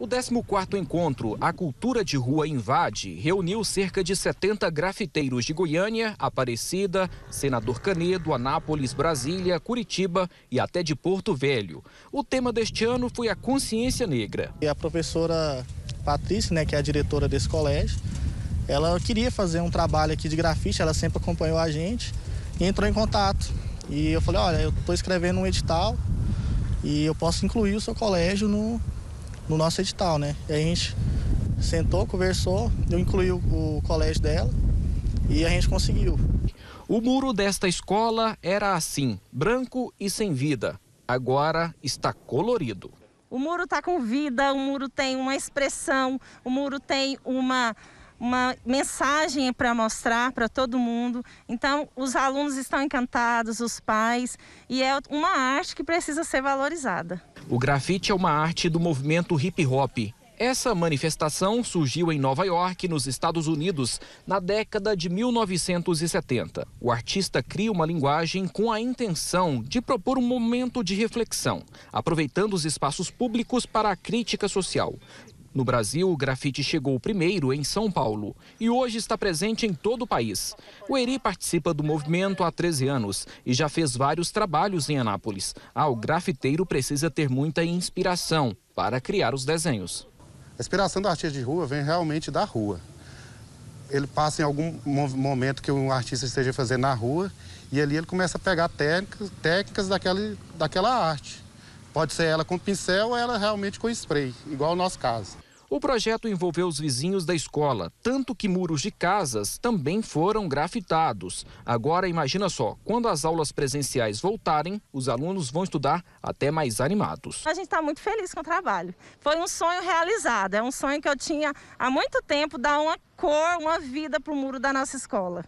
O 14º encontro A Cultura de Rua Invade reuniu cerca de 70 grafiteiros de Goiânia, Aparecida, Senador Canedo, Anápolis, Brasília, Curitiba e até de Porto Velho. O tema deste ano foi a consciência negra. E a professora Patrícia, né, que é a diretora desse colégio, ela queria fazer um trabalho aqui de grafite, ela sempre acompanhou a gente e entrou em contato. E eu falei, olha, eu estou escrevendo um edital e eu posso incluir o seu colégio no, no nosso edital, né? E a gente sentou, conversou, eu incluí o, o colégio dela e a gente conseguiu. O muro desta escola era assim, branco e sem vida. Agora está colorido. O muro está com vida, o muro tem uma expressão, o muro tem uma uma mensagem para mostrar para todo mundo. Então, os alunos estão encantados, os pais, e é uma arte que precisa ser valorizada. O grafite é uma arte do movimento hip hop. Essa manifestação surgiu em Nova York, nos Estados Unidos, na década de 1970. O artista cria uma linguagem com a intenção de propor um momento de reflexão, aproveitando os espaços públicos para a crítica social. No Brasil, o grafite chegou primeiro em São Paulo e hoje está presente em todo o país. O Eri participa do movimento há 13 anos e já fez vários trabalhos em Anápolis. Ah, o grafiteiro precisa ter muita inspiração para criar os desenhos. A inspiração do artista de rua vem realmente da rua. Ele passa em algum momento que um artista esteja fazendo na rua e ali ele começa a pegar técnicas, técnicas daquela, daquela arte. Pode ser ela com pincel ou ela realmente com spray, igual o nosso caso. O projeto envolveu os vizinhos da escola, tanto que muros de casas também foram grafitados. Agora, imagina só, quando as aulas presenciais voltarem, os alunos vão estudar até mais animados. A gente está muito feliz com o trabalho. Foi um sonho realizado, é um sonho que eu tinha há muito tempo, dar uma cor, uma vida para o muro da nossa escola.